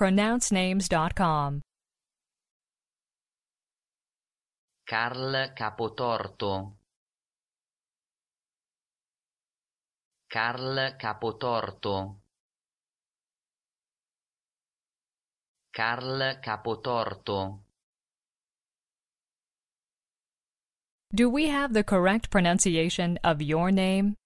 pronouncenames.com. Carl Capotorto Carl Capotorto Carl Capotorto Do we have the correct pronunciation of your name?